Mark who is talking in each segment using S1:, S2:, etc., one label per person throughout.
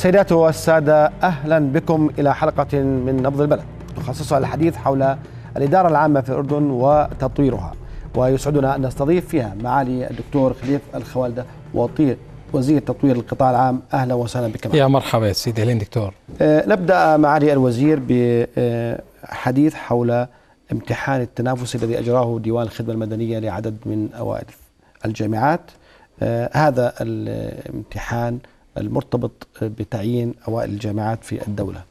S1: السيدات والسادة أهلا بكم إلى حلقة من نبض البلد نخصصها الحديث حول الإدارة العامة في الأردن وتطويرها ويسعدنا أن نستضيف فيها معالي الدكتور خليف الخوالدة وطير وزير تطوير القطاع العام أهلا وسهلا بك يا
S2: مرحبا يا سيدي أهلين دكتور
S1: آه، نبدأ معالي الوزير بحديث حول امتحان التنافس الذي أجراه ديوان الخدمة المدنية لعدد من أوائل الجامعات آه، هذا الامتحان المرتبط بتعيين اوائل الجامعات في الدوله.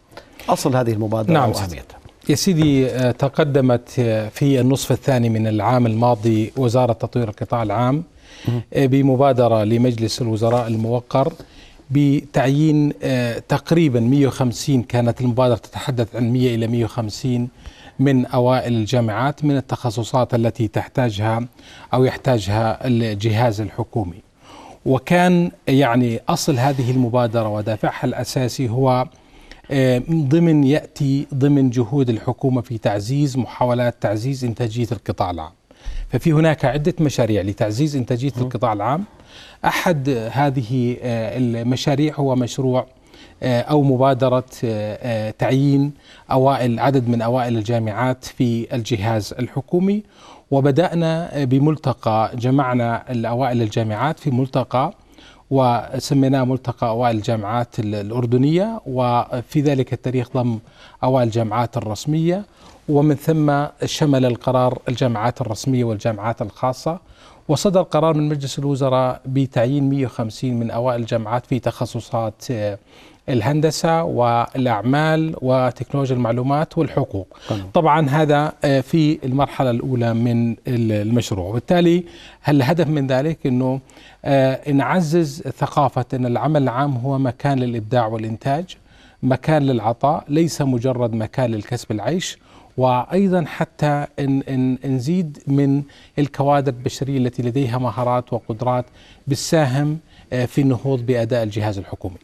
S1: اصل هذه المبادره نعم واهميتها.
S2: يا سيدي آه، تقدمت في النصف الثاني من العام الماضي وزاره تطوير القطاع العام آه، بمبادره لمجلس الوزراء الموقر بتعيين آه، تقريبا 150 كانت المبادره تتحدث عن 100 الى 150 من اوائل الجامعات من التخصصات التي تحتاجها او يحتاجها الجهاز الحكومي. وكان يعني أصل هذه المبادرة ودافعها الأساسي هو آه، ضمن يأتي ضمن جهود الحكومة في تعزيز محاولات تعزيز إنتاجية القطاع العام ففي هناك عدة مشاريع لتعزيز إنتاجية القطاع العام أحد هذه آه، المشاريع هو مشروع آه، أو مبادرة تعيين أوائل عدد من أوائل الجامعات في الجهاز الحكومي وبدأنا بملتقى جمعنا الأوائل الجامعات في ملتقى وسميناه ملتقى أوائل الجامعات الأردنية وفي ذلك التاريخ ضم أوائل الجامعات الرسمية ومن ثم شمل القرار الجامعات الرسمية والجامعات الخاصة وصدر قرار من مجلس الوزراء بتعيين 150 من أوائل الجامعات في تخصصات الهندسه والاعمال وتكنولوجيا المعلومات والحقوق قلنا. طبعا هذا آه، في المرحله الاولى من المشروع وبالتالي الهدف من ذلك انه آه، نعزز ثقافه ان العمل العام هو مكان للابداع والانتاج مكان للعطاء ليس مجرد مكان للكسب العيش وايضا حتى إن إن نزيد من الكوادر البشريه التي لديها مهارات وقدرات بالساهم آه، في النهوض باداء الجهاز الحكومي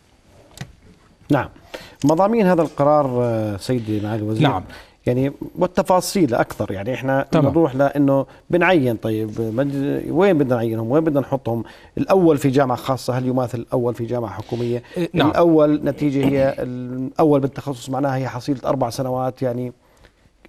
S1: نعم مضامين هذا القرار آه، سيدي معالي الوزير نعم يعني والتفاصيل اكثر يعني احنا طبعا. نروح لانه بنعين طيب وين بدنا نعينهم وين بدنا نحطهم الاول في جامعه خاصه هل يماثل الاول في جامعه حكوميه إيه، نعم. الاول نتيجه هي الاول بالتخصص معناها هي حصيله اربع سنوات يعني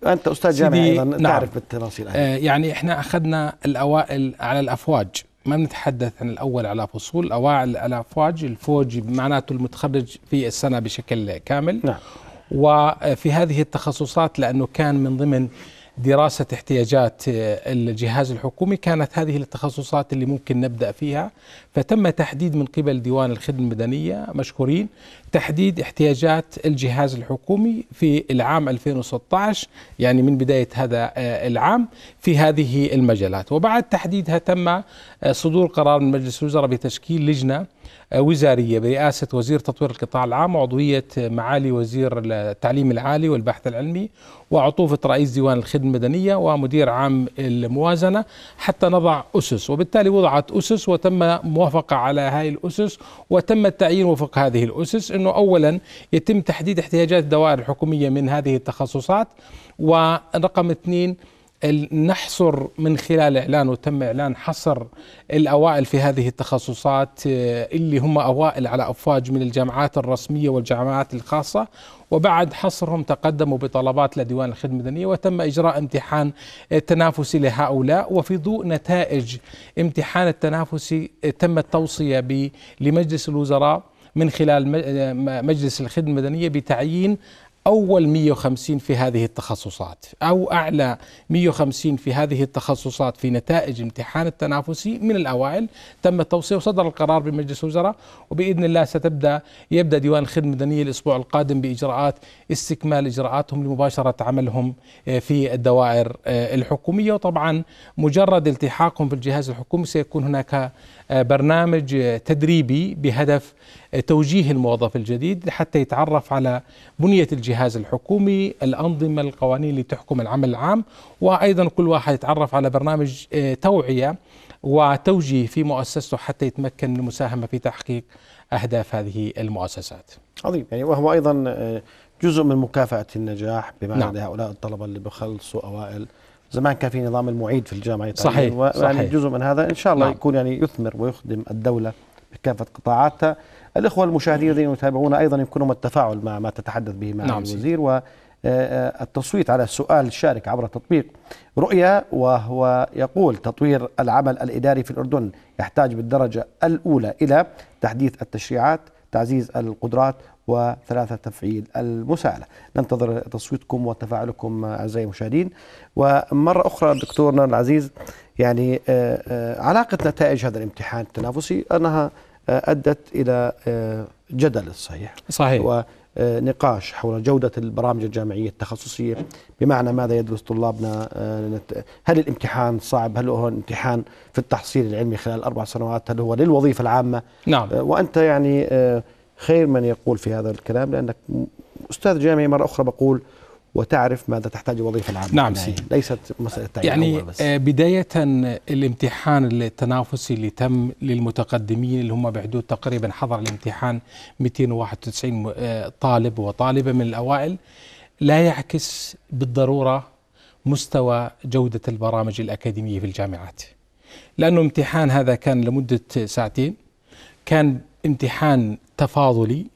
S1: انت استاذ جامعي ايضا نعم. تعرف بالتفاصيل
S2: آه، يعني احنا اخذنا الاوائل على الافواج ما بنتحدث عن الاول على فصول او على فوج الفوج معناته المتخرج في السنه بشكل كامل نعم. وفي آه، هذه التخصصات لانه كان من ضمن دراسة احتياجات آه، الجهاز الحكومي كانت هذه التخصصات اللي ممكن نبدأ فيها فتم تحديد من قبل ديوان الخدمة المدنية مشكورين تحديد احتياجات الجهاز الحكومي في العام 2016 يعني من بداية هذا آه، العام في هذه المجالات وبعد تحديدها تم آه، صدور قرار من مجلس الوزراء بتشكيل لجنة آه، وزارية برئاسة وزير تطوير القطاع العام وعضوية معالي وزير التعليم العالي والبحث العلمي وعطوفة رئيس ديوان الخدمة المدنية ومدير عام الموازنة حتى نضع أسس وبالتالي وضعت أسس وتم موافقة على هذه الأسس وتم التعيين وفق هذه الأسس أنه أولا يتم تحديد احتياجات الدوائر الحكومية من هذه التخصصات ورقم اثنين نحصر من خلال اعلان وتم اعلان حصر الاوائل في هذه التخصصات آه، اللي هم اوائل على افواج من الجامعات الرسميه والجامعات الخاصه وبعد حصرهم تقدموا بطلبات لديوان الخدمه المدنيه وتم اجراء امتحان تنافسي لهؤلاء وفي ضوء نتائج امتحان التنافسي آه، تم التوصيه لمجلس الوزراء من خلال آه، مجلس الخدمه المدنيه بتعيين أول 150 في هذه التخصصات أو أعلى 150 في هذه التخصصات في نتائج امتحان التنافسي من الأوائل تم التوصية وصدر القرار بمجلس الوزراء وبإذن الله ستبدأ يبدأ ديوان الخدمة المدنية الأسبوع القادم بإجراءات استكمال إجراءاتهم لمباشرة عملهم آه، في الدوائر آه، الحكومية وطبعا مجرد التحاقهم في الجهاز الحكومي سيكون هناك آه، برنامج تدريبي بهدف توجيه الموظف الجديد حتى يتعرف على بنية الجهاز الحكومي الأنظمة القوانين اللي تحكم العمل العام وأيضا كل واحد يتعرف على برنامج آه، توعية وتوجيه في مؤسسته حتى يتمكن من المساهمة في تحقيق أهداف هذه المؤسسات
S1: عظيم يعني وهو أيضا آه، جزء من مكافأة النجاح بمعنى نعم. هؤلاء الطلبة اللي بخلصوا أوائل زمان كان في نظام المعيد في الجامعة صحيح, صحيح. جزء من هذا إن شاء الله نعم. يكون يعني يثمر ويخدم الدولة بكافة قطاعاتها الإخوة المشاهدين الذين يتابعون أيضا يمكنهم التفاعل مع ما تتحدث به مع نعم الوزير و آه، آه، التصويت على السؤال الشارك عبر تطبيق رؤية وهو يقول تطوير العمل الإداري في الأردن يحتاج بالدرجة الأولى إلى تحديث التشريعات تعزيز القدرات وثلاثة تفعيل المساءلة ننتظر تصويتكم وتفاعلكم أعزائي المشاهدين ومرة أخرى دكتورنا العزيز يعني آه، علاقة نتائج هذا الامتحان التنافسي أنها آه، أدت إلى آه، جدل الصحيح صحيح ونقاش آه، حول جودة البرامج الجامعية التخصصية بمعنى ماذا يدرس طلابنا هل الامتحان صعب هل هو امتحان في التحصيل العلمي خلال أربع سنوات هل هو للوظيفة العامة نعم وأنت يعني خير من يقول في هذا الكلام لأنك أستاذ جامعي مرة أخرى بقول وتعرف ماذا تحتاج الوظيفه العامه نعم, نعم. سي. ليست مساله يعني بس.
S2: آه، بدايه الامتحان التنافسي اللي تم للمتقدمين اللي هم بحدود تقريبا حضر الامتحان 291 آه، طالب وطالبه من الاوائل لا يعكس بالضروره مستوى جوده البرامج الاكاديميه في الجامعات لانه امتحان هذا كان لمده ساعتين كان امتحان تفاضلي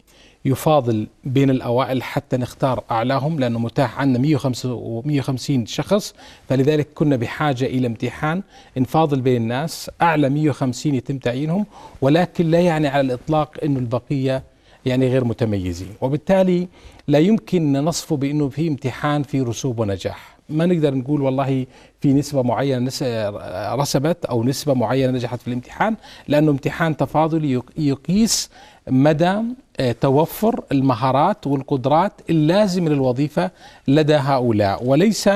S2: يفاضل بين الاوائل حتى نختار اعلاهم لانه متاح عندنا 150 شخص فلذلك كنا بحاجه الى امتحان نفاضل بين الناس اعلى 150 يتم تعيينهم ولكن لا يعني على الاطلاق انه البقيه يعني غير متميزين وبالتالي لا يمكن نصفه بانه في امتحان في رسوب ونجاح ما نقدر نقول والله في نسبة معينة رسبت أو نسبة معينة نجحت في الامتحان لأنه امتحان تفاضلي يقيس مدى آه، توفر المهارات والقدرات اللازمة للوظيفة لدى هؤلاء وليس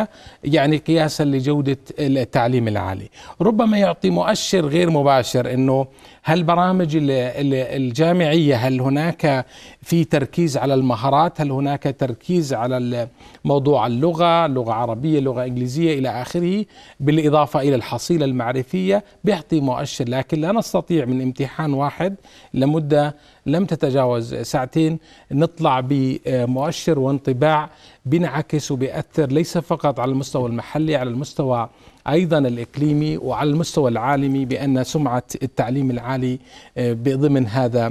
S2: يعني قياسا لجودة التعليم العالي ربما يعطي مؤشر غير مباشر أنه هل برامج الجامعية هل هناك في تركيز على المهارات هل هناك تركيز على موضوع اللغة لغة عربية لغة إنجليزية إلى آخره بالإضافة إلى الحصيلة المعرفية بيعطي مؤشر لكن لا نستطيع من امتحان واحد لمدة لم تتجاوز ساعتين نطلع بمؤشر وانطباع بينعكس وبيأثر ليس فقط على المستوى المحلي على المستوى أيضا الإقليمي وعلى المستوى العالمي بأن سمعة التعليم العالي آه، بضمن هذا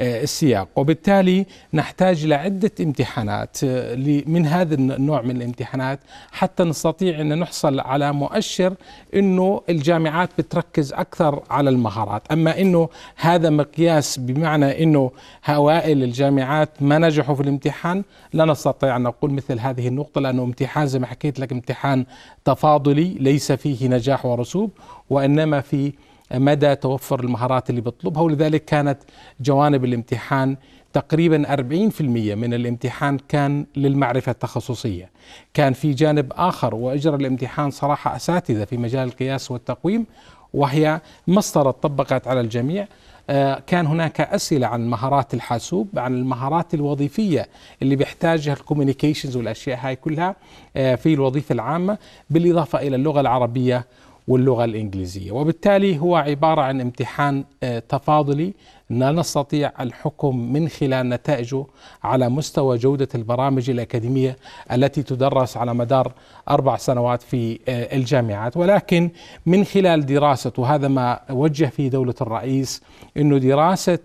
S2: آه، السياق وبالتالي نحتاج إلى عدة امتحانات آه، من هذا النوع من الامتحانات حتى نستطيع أن نحصل على مؤشر أنه الجامعات بتركز أكثر على المهارات أما أنه هذا مقياس بمعنى أنه هوائل الجامعات ما نجحوا في الامتحان لا نستطيع أن نقول مثل هذه النقطة لأنه امتحان زي ما حكيت لك امتحان تفاضلي ليس فيه نجاح ورسوب وإنما في مدى توفر المهارات اللي بيطلبها ولذلك كانت جوانب الامتحان تقريبا 40% من الامتحان كان للمعرفة التخصصية كان في جانب آخر وأجرى الامتحان صراحة أساتذة في مجال القياس والتقويم وهي مسطرة طبقت على الجميع آه، كان هناك أسئلة عن مهارات الحاسوب عن المهارات الوظيفية اللي بيحتاجها الكوميونيكيشنز والأشياء هاي كلها آه، في الوظيفة العامة بالإضافة إلى اللغة العربية واللغة الإنجليزية وبالتالي هو عبارة عن امتحان آه، تفاضلي لا نستطيع الحكم من خلال نتائجه على مستوى جودة البرامج الأكاديمية التي تدرس على مدار أربع سنوات في آه، الجامعات ولكن من خلال دراسة وهذا ما وجه فيه دولة الرئيس أنه دراسة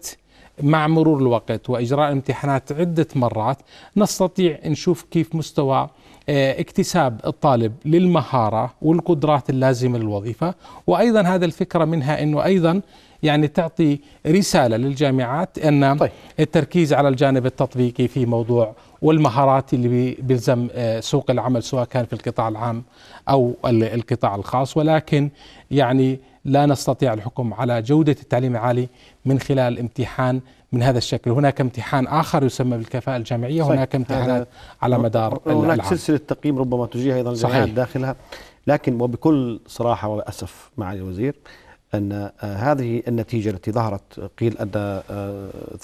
S2: مع مرور الوقت وإجراء الامتحانات عدة مرات نستطيع نشوف كيف مستوى آه، اكتساب الطالب للمهارة والقدرات اللازمة للوظيفة وأيضا هذا الفكرة منها أنه أيضا يعني تعطي رسالة للجامعات أن طيب. التركيز على الجانب التطبيقي في موضوع والمهارات اللي بيلزم آه، سوق العمل سواء كان في القطاع العام أو القطاع الخاص ولكن يعني لا نستطيع الحكم على جودة التعليم العالي من خلال امتحان من هذا الشكل هناك امتحان آخر يسمى بالكفاءة الجامعية صحيح. هناك امتحانات على مدار هناك
S1: سلسلة تقييم ربما تجيها أيضا الجامعات داخلها لكن وبكل صراحة وأسف مع الوزير أن آه، هذه النتيجة التي ظهرت آه، قيل أن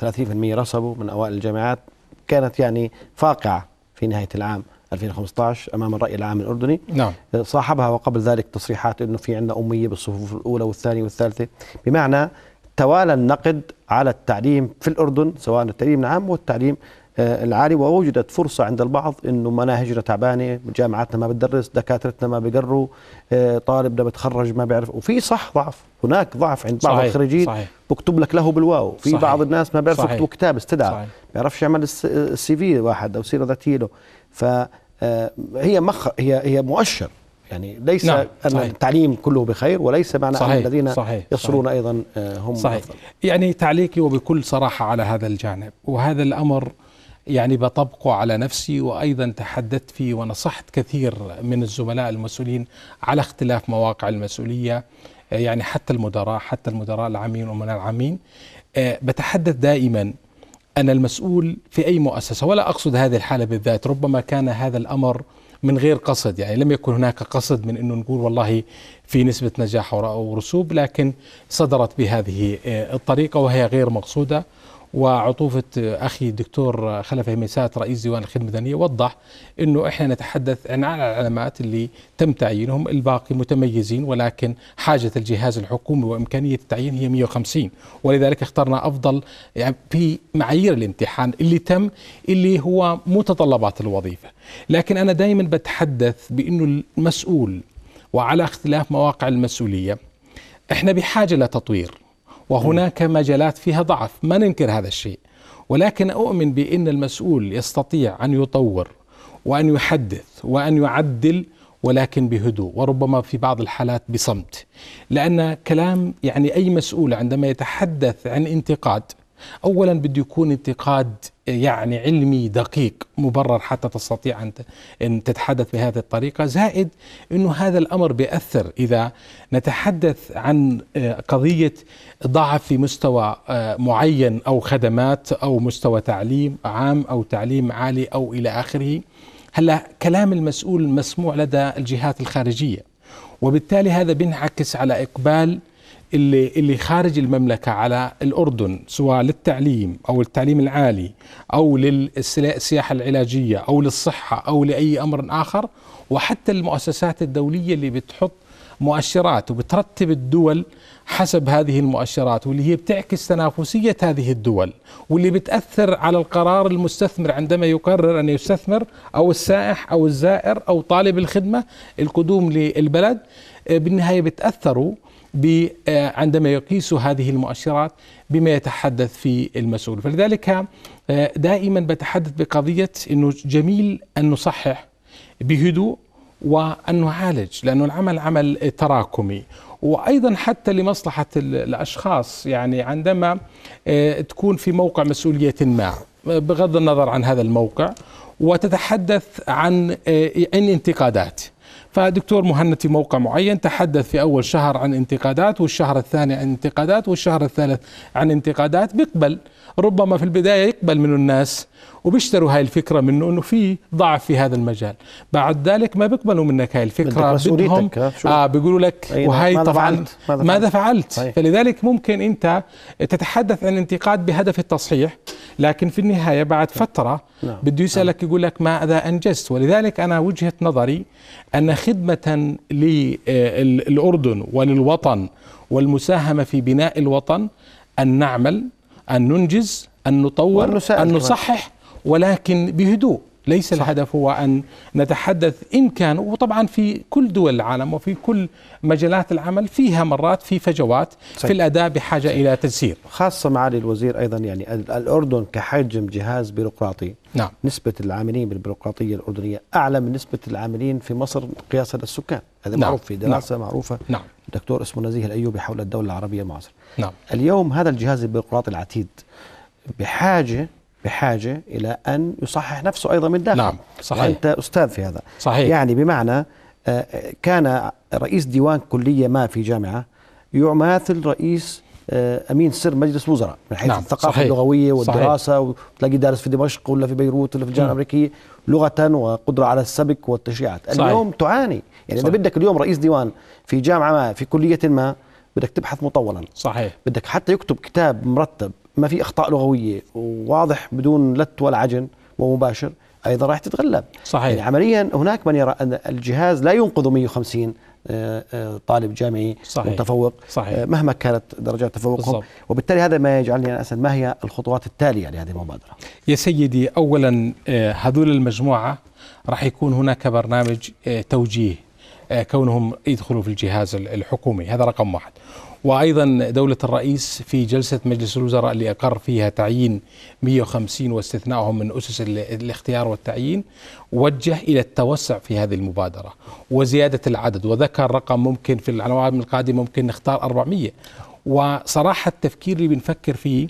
S1: 30% آه، رسبوا من أوائل الجامعات كانت يعني فاقعة في نهاية العام 2015 امام الراي العام الاردني نعم صاحبها وقبل ذلك تصريحات انه في عندنا اميه بالصفوف الاولى والثانيه والثالثه بمعنى توالى النقد على التعليم في الأردن سواء التعليم العام والتعليم آه، العالي ووجدت فرصة عند البعض أنه مناهجنا تعبانة جامعاتنا ما بتدرس دكاترتنا ما بيقروا آه، طالبنا بتخرج ما بيعرف وفي صح ضعف هناك ضعف عند بعض صحيح الخريجين صحيح بكتب لك له بالواو في صحيح بعض الناس ما بيعرفوا يكتبوا كتاب استدعى ما بيعرفش يعمل السي في واحد أو سيرة ذاتية له فهي آه، مخ هي هي مؤشر يعني ليس نعم. أن صحيح. التعليم كله بخير وليس معنى صحيح. أن الذين صحيح. يصرون صحيح. أيضا آه، هم صحيح. أفضل.
S2: يعني تعليقي وبكل صراحة على هذا الجانب وهذا الأمر يعني بطبقه على نفسي وأيضا تحدثت فيه ونصحت كثير من الزملاء المسؤولين على اختلاف مواقع المسؤولية آه، يعني حتى المدراء حتى المدراء العامين ومن العامين آه، بتحدث دائما أن المسؤول في أي مؤسسة ولا أقصد هذه الحالة بالذات ربما كان هذا الأمر من غير قصد يعني لم يكن هناك قصد من أنه نقول والله في نسبة نجاح ورسوب لكن صدرت بهذه آه، الطريقة وهي غير مقصودة وعطوفة أخي الدكتور خلف هميسات رئيس ديوان الخدمة المدنية وضح أنه إحنا نتحدث عن العلامات اللي تم تعيينهم الباقي متميزين ولكن حاجة الجهاز الحكومي وإمكانية التعيين هي 150 ولذلك اخترنا أفضل يعني في معايير الامتحان اللي تم اللي هو متطلبات الوظيفة لكن أنا دائما بتحدث بأنه المسؤول وعلى اختلاف مواقع المسؤولية احنا بحاجة لتطوير وهناك مجالات فيها ضعف ما ننكر هذا الشيء ولكن أؤمن بأن المسؤول يستطيع أن يطور وأن يحدث وأن يعدل ولكن بهدوء وربما في بعض الحالات بصمت لأن كلام يعني أي مسؤول عندما يتحدث عن انتقاد اولا بده يكون انتقاد يعني علمي دقيق مبرر حتى تستطيع ان ان تتحدث بهذه الطريقه زائد انه هذا الامر بياثر اذا نتحدث عن آه، قضيه ضعف في مستوى آه، معين او خدمات او مستوى تعليم عام او تعليم عالي او الى اخره هلا كلام المسؤول مسموع لدى الجهات الخارجيه وبالتالي هذا بينعكس على اقبال اللي اللي خارج المملكه على الاردن سواء للتعليم او التعليم العالي او للسياحه العلاجيه او للصحه او لاي امر اخر وحتى المؤسسات الدوليه اللي بتحط مؤشرات وبترتب الدول حسب هذه المؤشرات واللي هي بتعكس تنافسية هذه الدول واللي بتأثر على القرار المستثمر عندما يقرر أن يستثمر أو السائح أو الزائر أو طالب الخدمة القدوم للبلد بالنهاية بتأثروا آه، عندما يقيس هذه المؤشرات بما يتحدث في المسؤول فلذلك آه، دائما بتحدث بقضية أنه جميل أن نصحح بهدوء وأن نعالج لأنه العمل عمل تراكمي وايضا حتى لمصلحه الاشخاص يعني عندما آه، تكون في موقع مسؤوليه ما بغض النظر عن هذا الموقع وتتحدث عن انتقادات فدكتور مهند في موقع معين تحدث في أول شهر عن انتقادات والشهر الثاني عن انتقادات والشهر الثالث عن انتقادات بيقبل ربما في البدايه يقبل منه الناس وبيشتروا هاي الفكره منه انه في ضعف في هذا المجال بعد ذلك ما بيقبلوا منك هاي الفكره بدهم اه بيقولوا لك نعم، وهي ماذا طبعا فعلت؟ ماذا, فعلت صحيح. فلذلك ممكن انت تتحدث عن انتقاد بهدف التصحيح لكن في النهايه بعد نعم. فتره نعم. بده يسالك نعم. يقول لك ماذا انجزت ولذلك انا وجهه نظري ان خدمه للاردن آه، وللوطن والمساهمه في بناء الوطن ان نعمل أن ننجز أن نطور أن نصحح ولكن بهدوء ليس صح. الهدف هو أن نتحدث إن كان وطبعا في كل دول العالم وفي كل مجالات العمل فيها مرات في فجوات
S1: صحيح. في الأداء بحاجة صحيح. إلى تسيير خاصة معالي الوزير أيضا يعني الأردن كحجم جهاز بيروقراطي نعم. نسبة العاملين بالبيروقراطية الأردنية أعلى من نسبة العاملين في مصر قياسا للسكان هذا نعم. معروف في دراسة نعم. معروفة نعم. دكتور اسمه نزيه الأيوبي حول الدولة العربية المعاصرة نعم. اليوم هذا الجهاز البيروقراطي العتيد بحاجة بحاجة إلى أن يصحح نفسه أيضا من داخل نعم صحيح أنت أستاذ في هذا صحيح يعني بمعنى آه، كان رئيس ديوان كلية ما في جامعة يماثل رئيس آه، امين سر مجلس وزراء من حيث نعم. الثقافه صحيح. اللغويه والدراسه وتلاقي دارس في دمشق ولا في بيروت ولا في الجامعه نعم. الامريكيه لغه وقدره على السبك والتشريعات صحيح. اليوم تعاني يعني اذا بدك اليوم رئيس ديوان في جامعه ما في كليه ما بدك تبحث مطولا صحيح بدك حتى يكتب كتاب مرتب ما في اخطاء لغويه وواضح بدون لت ولا عجن ومباشر ايضا راح تتغلب صحيح يعني عمليا هناك من يرى ان الجهاز لا ينقذ 150 آه، آه، طالب جامعي صحيح. متفوق آه، صحيح. مهما كانت درجات تفوقهم بالزبط. وبالتالي هذا ما يجعلني انا اسال ما هي الخطوات التاليه لهذه المبادره
S2: يا سيدي اولا هذول المجموعه راح يكون هناك برنامج توجيه كونهم يدخلوا في الجهاز الحكومي هذا رقم واحد وأيضا دولة الرئيس في جلسة مجلس الوزراء اللي أقر فيها تعيين 150 واستثنائهم من أسس الاختيار والتعيين وجه إلى التوسع في هذه المبادرة وزيادة العدد وذكر رقم ممكن في العوام القادمة ممكن نختار 400 وصراحة التفكير اللي بنفكر فيه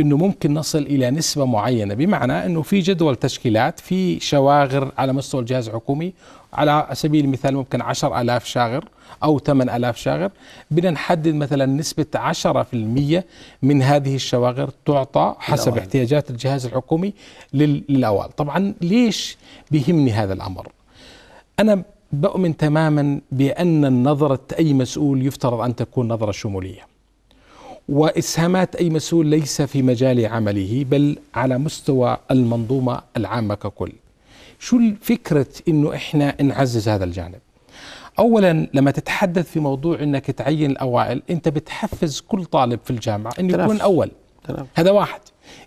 S2: انه ممكن نصل الى نسبه معينه بمعنى انه في جدول تشكيلات في شواغر على مستوى الجهاز الحكومي على سبيل المثال ممكن 10000 شاغر أو 8000 شاغر بدنا نحدد مثلا نسبة 10% من هذه الشواغر تعطى حسب الأوال. احتياجات الجهاز الحكومي للأوال طبعا ليش بيهمني هذا الأمر أنا بؤمن تماما بأن نظرة أي مسؤول يفترض أن تكون نظرة شمولية واسهامات اي مسؤول ليس في مجال عمله بل على مستوى المنظومه العامه ككل. شو الفكرة انه احنا نعزز هذا الجانب اولا لما تتحدث في موضوع انك تعين الاوائل انت بتحفز كل طالب في الجامعه انه يكون اول تلف. هذا واحد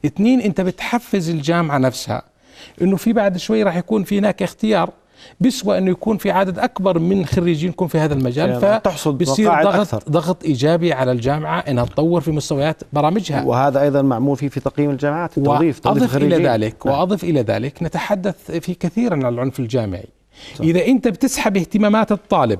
S2: اثنين انت بتحفز الجامعه نفسها انه في بعد شوي راح يكون في هناك اختيار بسوى انه يكون في عدد اكبر من خريجينكم في هذا المجال فتحصل بصير ضغط أكثر. ضغط ايجابي على الجامعه انها تطور في مستويات برامجها
S1: وهذا ايضا معمول فيه في تقييم الجامعات التوظيف واضف الى ذلك نعم.
S2: واضف الى ذلك نتحدث في كثيرا عن العنف الجامعي صح. اذا انت بتسحب اهتمامات الطالب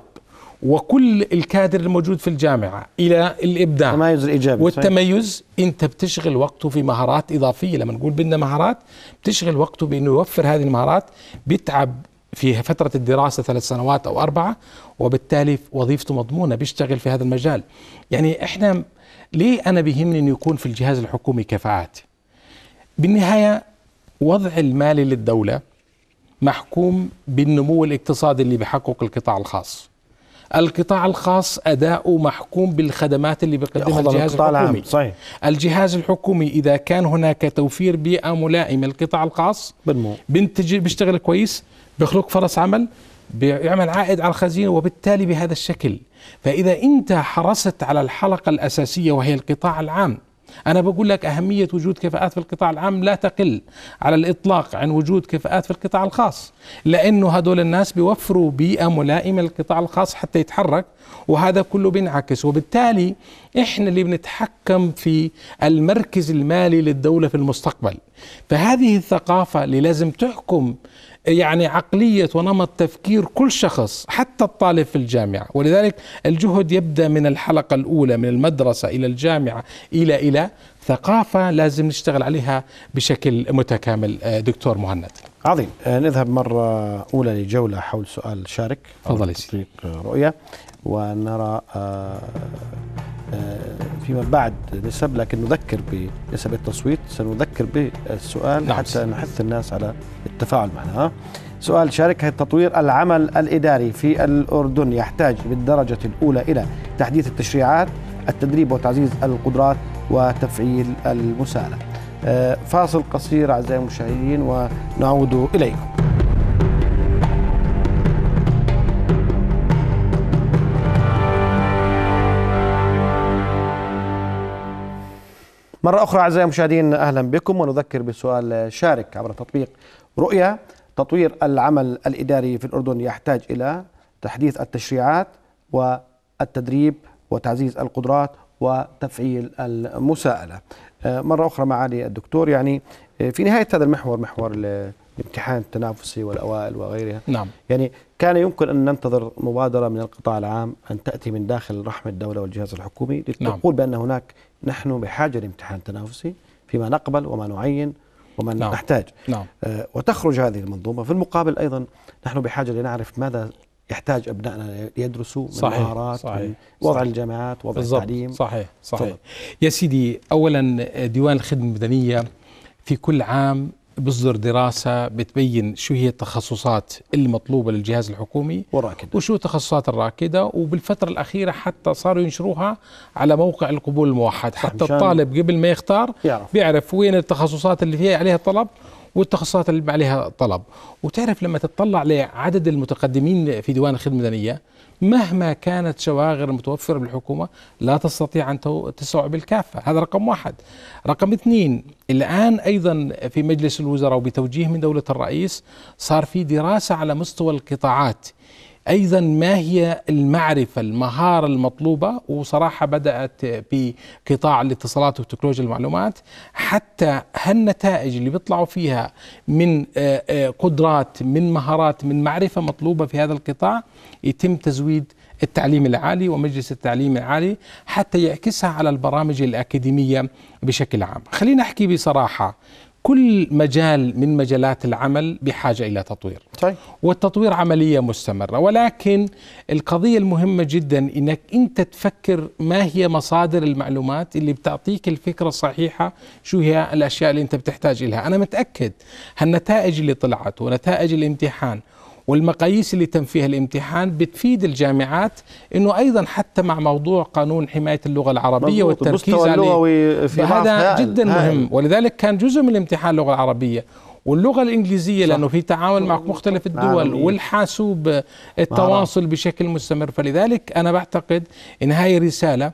S2: وكل الكادر الموجود في الجامعة إلى الإبداع التميز الإيجابي والتميز صحيح. أنت بتشغل وقته في مهارات إضافية لما نقول بدنا مهارات بتشغل وقته بأنه يوفر هذه المهارات بيتعب في فترة الدراسة ثلاث سنوات أو أربعة وبالتالي وظيفته مضمونة بيشتغل في هذا المجال يعني إحنا ليه أنا بيهمني أن يكون في الجهاز الحكومي كفاءات بالنهاية وضع المالي للدولة محكوم بالنمو الاقتصادي اللي بحقق القطاع الخاص القطاع الخاص أداؤه محكوم بالخدمات اللي بيقدمها الجهاز الحكومي العام. صحيح. الجهاز الحكومي إذا كان هناك توفير بيئة ملائمة للقطاع الخاص بنمو بنتج بيشتغل كويس بيخلق فرص عمل بيعمل عائد على الخزينة وبالتالي بهذا الشكل فإذا أنت حرصت على الحلقة الأساسية وهي القطاع العام أنا بقول لك أهمية وجود كفاءات في القطاع العام لا تقل على الإطلاق عن وجود كفاءات في القطاع الخاص لأنه هدول الناس بيوفروا بيئة ملائمة للقطاع الخاص حتى يتحرك وهذا كله بينعكس وبالتالي إحنا اللي بنتحكم في المركز المالي للدولة في المستقبل فهذه الثقافة اللي لازم تحكم يعني عقلية ونمط تفكير كل شخص حتى الطالب في الجامعة ولذلك الجهد يبدأ من الحلقة الأولى من المدرسة إلى الجامعة إلى إلى ثقافة لازم نشتغل عليها بشكل
S1: متكامل آه، دكتور مهند عظيم آه، نذهب مرة أولى لجولة حول سؤال شارك تفضل تطبيق رؤية ونرى آه، فيما بعد نسب لكن نذكر بنسب التصويت سنذكر بالسؤال نعم. حتى نحث الناس على التفاعل معنا سؤال شركة تطوير العمل الإداري في الأردن يحتاج بالدرجة الأولى إلى تحديث التشريعات التدريب وتعزيز القدرات وتفعيل المساءلة آه، فاصل قصير أعزائي المشاهدين ونعود إليكم مرة أخرى أعزائي المشاهدين أهلا بكم ونذكر بسؤال شارك عبر تطبيق رؤية تطوير العمل الإداري في الأردن يحتاج إلى تحديث التشريعات والتدريب وتعزيز القدرات وتفعيل المساءلة آه، مرة أخرى معالي الدكتور يعني آه، في نهاية هذا المحور محور الامتحان التنافسي والأوائل وغيرها نعم. يعني كان يمكن أن ننتظر مبادرة من القطاع العام أن تأتي من داخل رحم الدولة والجهاز الحكومي نعم. لتقول نعم. بأن هناك نحن بحاجة لامتحان تنافسي فيما نقبل وما نعين وما نعم. نحتاج نعم. آه وتخرج هذه المنظومة في المقابل أيضا نحن بحاجة لنعرف ماذا يحتاج أبنائنا يدرسوا من صحيح. مهارات صحيح. من وضع صحيح. الجامعات وضع بالزبط. التعليم صحيح صحيح صدق.
S2: يا سيدي أولا آه، ديوان الخدمة المدنية في كل عام بصدر دراسه بتبين شو هي التخصصات المطلوبة للجهاز الحكومي والراكده وشو التخصصات الراكده وبالفتره الاخيره حتى صاروا ينشروها على موقع القبول الموحد حتى الطالب قبل ما يختار يعرف. بيعرف وين التخصصات اللي فيها عليها طلب والتخصصات اللي عليها طلب وتعرف لما تطلع لعدد المتقدمين في ديوان الخدمه المدنيه مهما كانت شواغر متوفرة بالحكومة لا تستطيع أن تستوعب الكافة هذا رقم واحد رقم اثنين الآن أيضا في مجلس الوزراء وبتوجيه من دولة الرئيس صار في دراسة على مستوى القطاعات ايضا ما هي المعرفه المهاره المطلوبه وصراحه بدات بقطاع الاتصالات وتكنولوجيا المعلومات حتى هالنتائج اللي بيطلعوا فيها من آه، آه، قدرات من مهارات من معرفه مطلوبه في هذا القطاع يتم تزويد التعليم العالي ومجلس التعليم العالي حتى يعكسها على البرامج الاكاديميه بشكل عام خلينا احكي بصراحه كل مجال من مجالات العمل بحاجة إلى تطوير طيب. والتطوير عملية مستمرة ولكن القضية المهمة جدا أنك أنت تفكر ما هي مصادر المعلومات اللي بتعطيك الفكرة الصحيحة شو هي الأشياء اللي أنت بتحتاج إليها أنا متأكد هالنتائج اللي طلعت ونتائج الامتحان والمقاييس اللي تم فيها الامتحان بتفيد الجامعات انه ايضا حتى مع موضوع قانون حمايه اللغه العربيه والتركيز عليه في هذا جدا هاي. مهم ولذلك كان جزء من الامتحان اللغه العربيه واللغة الإنجليزية لأنه في تعامل مع مختلف نعم، الدول والحاسوب نعم. التواصل بشكل مستمر فلذلك أنا بعتقد أن هاي رسالة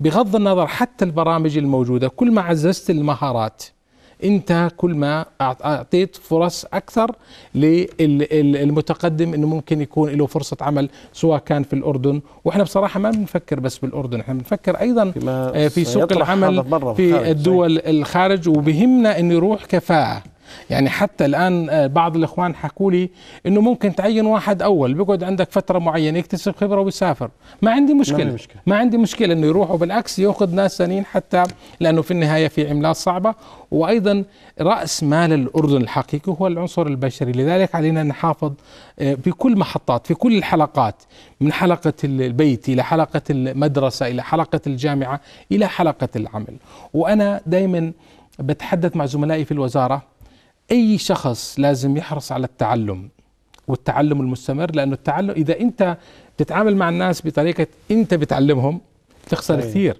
S2: بغض النظر حتى البرامج الموجودة كل ما عززت المهارات انت كل ما اعطيت فرص اكثر للمتقدم انه ممكن يكون له فرصه عمل سواء كان في الاردن واحنا بصراحه ما بنفكر بس بالاردن احنا بنفكر ايضا في آه، سوق العمل في الدول الخارج وبهمنا انه يروح كفاءه يعني حتى الآن آه، بعض الإخوان حكوا لي أنه ممكن تعين واحد أول بيقعد عندك فترة معينة يكتسب خبرة ويسافر ما عندي مشكلة ما, مشكلة. ما عندي مشكلة أنه يروح وبالعكس يأخذ ناس ثانيين حتى لأنه في النهاية في عملات صعبة وأيضا رأس مال الأردن الحقيقي هو العنصر البشري لذلك علينا أن نحافظ آه، كل محطات في كل الحلقات من حلقة البيت إلى حلقة المدرسة إلى حلقة الجامعة إلى حلقة العمل وأنا دائما بتحدث مع زملائي في الوزارة اي شخص لازم يحرص على التعلم والتعلم المستمر لانه التعلم اذا انت بتتعامل مع الناس بطريقه انت بتعلمهم تخسر أيه. كثير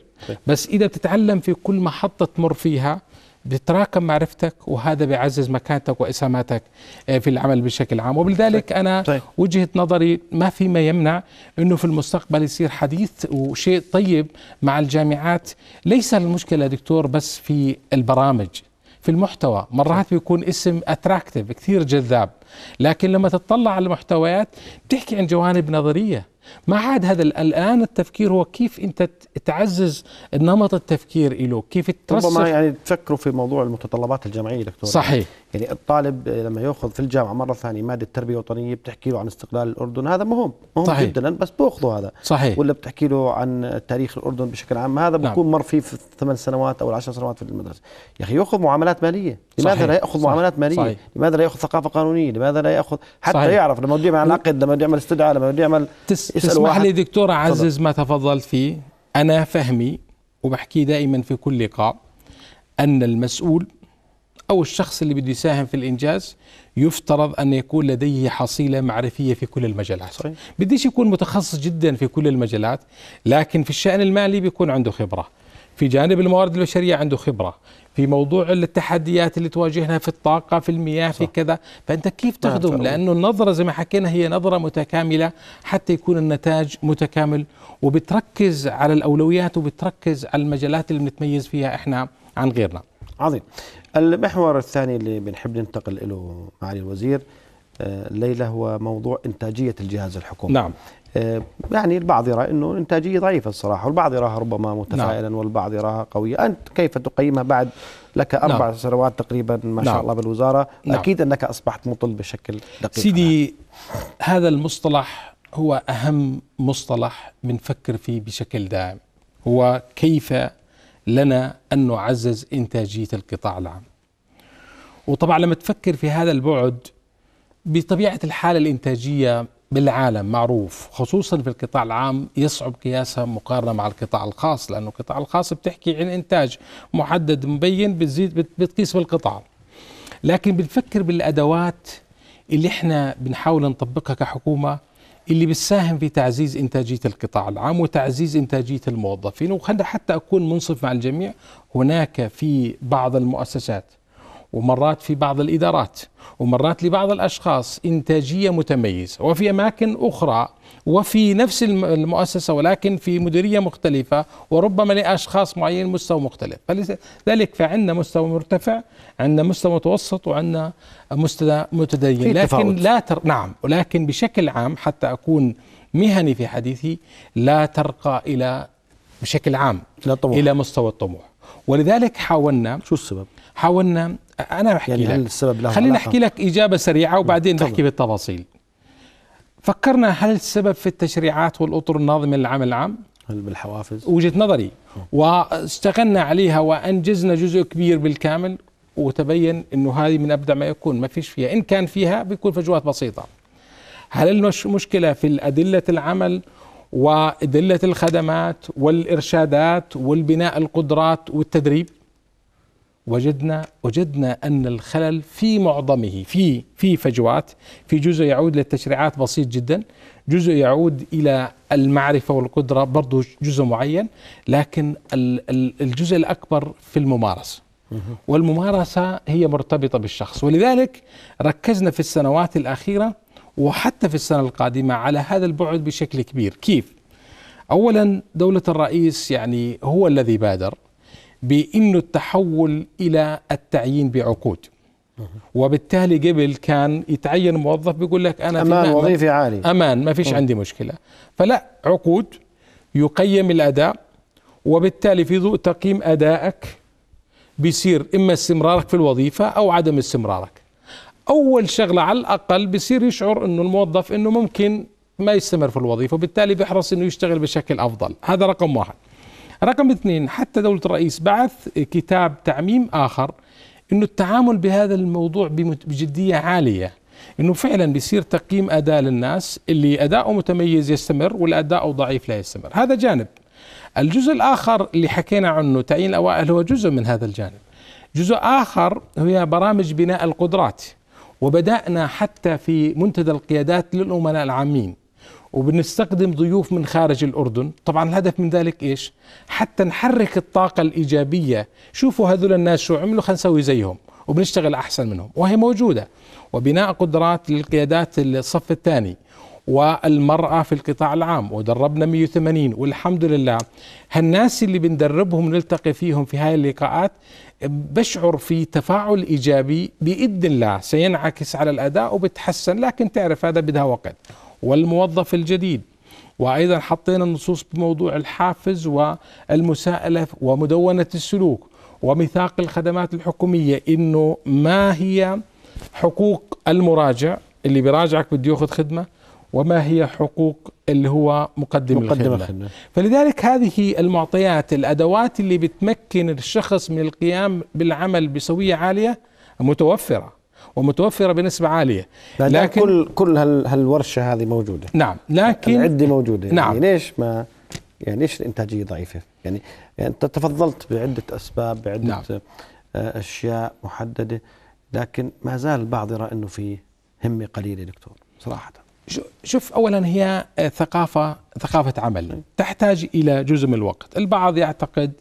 S2: بس اذا بتتعلم في كل محطه تمر فيها بتتراكم معرفتك وهذا بيعزز مكانتك واسهاماتك آه، في العمل بشكل عام وبذلك انا وجهه نظري ما في ما يمنع انه في المستقبل يصير حديث وشيء طيب مع الجامعات ليس المشكله دكتور بس في البرامج في المحتوى مرات بيكون اسم اتراكتيف كثير جذاب لكن لما تطلع على المحتويات بتحكي عن جوانب نظريه ما عاد هذا الان التفكير هو كيف انت تعزز نمط التفكير له كيف
S1: ترسخ ربما يعني تفكروا في موضوع المتطلبات الجامعيه دكتور صحيح يعني الطالب لما ياخذ في الجامعه مره ثانيه ماده التربيه الوطنيه بتحكي له عن استقلال الاردن هذا مهم مهم صحيح. جدا بس باخذه هذا صحيح ولا بتحكي له عن تاريخ الاردن بشكل عام هذا نعم. بكون نعم. مر فيه في الثمان سنوات او العشر سنوات في المدرسه يا اخي ياخذ معاملات ماليه لماذا صحيح. لا ياخذ صحيح. معاملات ماليه صحيح. لماذا لا ياخذ ثقافه قانونيه لماذا لا ياخذ حتى صحيح. يعرف لما بده يعمل عقد لما بده يعمل استدعاء لما بده يعمل تس... تسمح لي دكتور عزز صدر.
S2: ما تفضلت فيه انا فهمي وبحكي دائما في كل لقاء ان المسؤول أو الشخص اللي بده يساهم في الإنجاز يفترض أن يكون لديه حصيلة معرفية في كل المجالات صحيح. بديش يكون متخصص جدا في كل المجالات لكن في الشأن المالي بيكون عنده خبرة في جانب الموارد البشرية عنده خبرة في موضوع التحديات اللي تواجهنا في الطاقة في المياه صح. في كذا فأنت كيف نعم، تخدم لأنه النظرة زي ما حكينا هي نظرة متكاملة حتى يكون النتاج متكامل وبتركز على الأولويات وبتركز على المجالات اللي بنتميز فيها إحنا عن
S1: غيرنا عظيم المحور الثاني اللي بنحب ننتقل له معالي الوزير آه، الليله هو موضوع انتاجيه الجهاز الحكومي نعم آه، يعني البعض يرى انه انتاجيه ضعيفه الصراحه والبعض يراها ربما متفائلا نعم. والبعض يراها قويه انت كيف تقيمها بعد لك نعم. اربع نعم. سنوات تقريبا ما شاء نعم. الله بالوزاره نعم. اكيد انك اصبحت مطل بشكل دقيق سيدي أنا. هذا المصطلح
S2: هو اهم مصطلح بنفكر فيه بشكل دائم هو كيف لنا أن نعزز إنتاجية القطاع العام وطبعا لما تفكر في هذا البعد بطبيعة الحالة الإنتاجية بالعالم معروف خصوصا في القطاع العام يصعب قياسها مقارنة مع القطاع الخاص لأنه القطاع الخاص بتحكي عن إنتاج محدد مبين بتزيد بتقيس بالقطاع لكن بنفكر بالأدوات اللي احنا بنحاول نطبقها كحكومة اللي بتساهم في تعزيز إنتاجية القطاع العام وتعزيز إنتاجية الموظفين وخلنا حتى أكون منصف مع الجميع هناك في بعض المؤسسات ومرات في بعض الادارات ومرات لبعض الاشخاص انتاجيه متميزه وفي اماكن اخرى وفي نفس المؤسسه ولكن في مديريه مختلفه وربما لاشخاص معين مستوى مختلف فلذلك فعندنا مستوى مرتفع عندنا مستوى متوسط وعندنا مستوى متدين لكن لا تر... نعم ولكن بشكل عام حتى اكون مهني في حديثي لا ترقى الى بشكل عام الى, الطموح. إلى مستوى الطموح ولذلك حاولنا شو السبب حاولنا انا بحكي يعني هل السبب له خليني احكي لك اجابه سريعه وبعدين نحكي بالتفاصيل فكرنا هل السبب في التشريعات والاطر الناظمه للعمل العام
S1: بالحوافز
S2: وجهه نظري واشتغلنا عليها وانجزنا جزء كبير بالكامل وتبين انه هذه من ابدع ما يكون ما فيش فيها ان كان فيها بيكون فجوات بسيطه هل المشكله في ادله العمل وادله الخدمات والارشادات والبناء القدرات والتدريب وجدنا وجدنا ان الخلل في معظمه في في فجوات في جزء يعود للتشريعات بسيط جدا جزء يعود الى المعرفه والقدره برضه جزء معين لكن الجزء الاكبر في الممارسه والممارسه هي مرتبطه بالشخص ولذلك ركزنا في السنوات الاخيره وحتى في السنه القادمه على هذا البعد بشكل كبير كيف اولا دوله الرئيس يعني هو الذي بادر بانه التحول الى التعيين بعقود وبالتالي قبل كان يتعين موظف بيقول لك انا امان في وظيفي عالي امان ما فيش عندي مشكله فلا عقود يقيم الاداء وبالتالي في ضوء تقييم ادائك بيصير اما استمرارك في الوظيفه او عدم استمرارك اول شغله على الاقل بيصير يشعر انه الموظف انه ممكن ما يستمر في الوظيفه وبالتالي بيحرص انه يشتغل بشكل افضل هذا رقم واحد رقم اثنين حتى دولة الرئيس بعث كتاب تعميم آخر أنه التعامل بهذا الموضوع بجدية عالية انه فعلا بيصير تقييم اداء للناس اللي اداؤه متميز يستمر واللي اداؤه ضعيف لا يستمر، هذا جانب. الجزء الاخر اللي حكينا عنه تعيين الاوائل هو جزء من هذا الجانب. جزء اخر هي برامج بناء القدرات وبدانا حتى في منتدى القيادات للامناء العامين وبنستخدم ضيوف من خارج الأردن طبعا الهدف من ذلك إيش حتى نحرك الطاقة الإيجابية شوفوا هذول الناس شو عملوا خلينا نسوي زيهم وبنشتغل أحسن منهم وهي موجودة وبناء قدرات للقيادات الصف الثاني والمرأة في القطاع العام ودربنا 180 والحمد لله هالناس اللي بندربهم نلتقي فيهم في هاي اللقاءات بشعر في تفاعل إيجابي بإذن الله سينعكس على الأداء وبتحسن لكن تعرف هذا بدها وقت والموظف الجديد وأيضا حطينا النصوص بموضوع الحافز والمساءلة ومدونة السلوك وميثاق الخدمات الحكومية إنه ما هي حقوق المراجع اللي بيراجعك بده ياخذ خدمة وما هي حقوق اللي هو مقدم, مقدم الخدمة. الخدمة فلذلك هذه المعطيات الأدوات اللي بتمكن الشخص من القيام بالعمل بسوية عالية متوفرة
S1: ومتوفره بنسبه عاليه لكن كل كل هالورشه هذه موجوده نعم لكن العده يعني موجوده يعني نعم يعني ليش ما يعني ليش الانتاجيه ضعيفه يعني, يعني انت تفضلت بعده اسباب بعده نعم. آه، اشياء محدده لكن ما زال البعض يرى انه في همه قليله دكتور صراحه
S2: شوف اولا هي آه، ثقافه ثقافه عمل نعم. تحتاج الى جزء من الوقت البعض يعتقد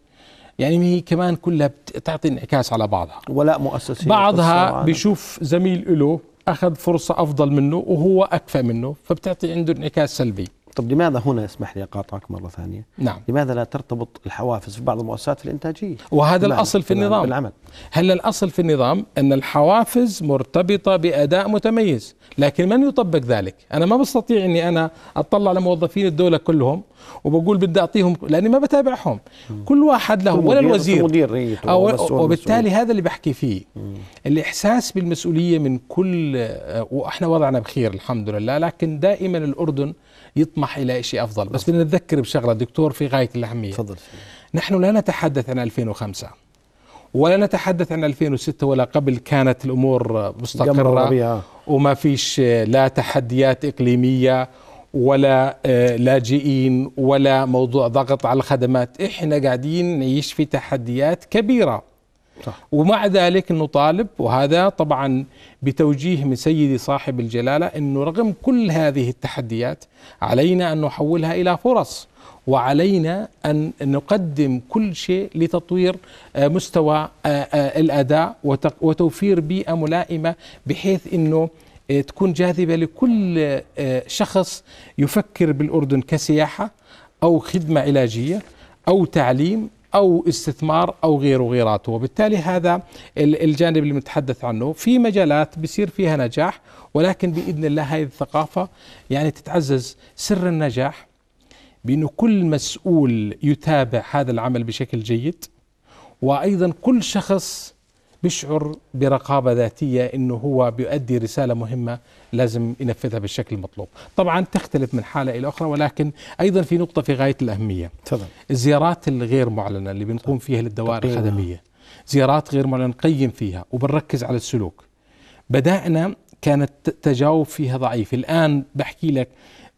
S2: يعني هي كمان كلها بتعطي انعكاس على بعضها ولا مؤسسي بعضها بيشوف زميل له اخذ فرصه افضل منه وهو اكفى منه فبتعطي عنده انعكاس
S1: سلبي طب لماذا هنا اسمح لي اقاطعك مره ثانيه نعم لماذا لا ترتبط الحوافز في بعض المؤسسات الانتاجيه وهذا الاصل في النظام بالعمل
S2: هلا الاصل في النظام ان الحوافز مرتبطه باداء متميز لكن من يطبق ذلك انا ما بستطيع اني انا اطلع على موظفين الدوله كلهم وبقول بدي اعطيهم لاني ما بتابعهم كل واحد له ولا الوزير مدير إيه، أو وبالتالي هذا اللي بحكي فيه الاحساس بالمسؤوليه من كل آه، واحنا وضعنا بخير الحمد لله لكن دائما الاردن يطمح الى شيء افضل بس بدنا نتذكر بشغله دكتور في غايه الاهميه تفضل نحن لا نتحدث عن 2005 ولا نتحدث عن 2006 ولا قبل كانت الامور آه، مستقره وما فيش آه، لا تحديات اقليميه ولا آه، لاجئين ولا موضوع ضغط على الخدمات احنا قاعدين نعيش في تحديات كبيره صح. ومع ذلك نطالب وهذا طبعا بتوجيه من سيدي صاحب الجلاله انه رغم كل هذه التحديات علينا ان نحولها الى فرص وعلينا ان نقدم كل شيء لتطوير آه، مستوى آه، الاداء وتوفير بيئه ملائمه بحيث انه آه، تكون جاذبة لكل آه، شخص يفكر بالأردن كسياحة أو خدمة علاجية أو تعليم أو استثمار أو غيره وغيراته وبالتالي هذا الجانب اللي بنتحدث عنه في مجالات بصير فيها نجاح ولكن بإذن الله هذه الثقافة يعني تتعزز سر النجاح بأنه كل مسؤول يتابع هذا العمل بشكل جيد وأيضا كل شخص بيشعر برقابة ذاتية أنه هو بيؤدي رسالة مهمة لازم ينفذها بالشكل المطلوب طبعا تختلف من حالة إلى أخرى ولكن أيضا في نقطة في غاية الأهمية طبعا. الزيارات الغير معلنة اللي بنقوم فيها للدوائر الخدمية زيارات غير معلنة نقيم فيها وبنركز على السلوك بدأنا كانت تجاوب فيها ضعيف الآن بحكي لك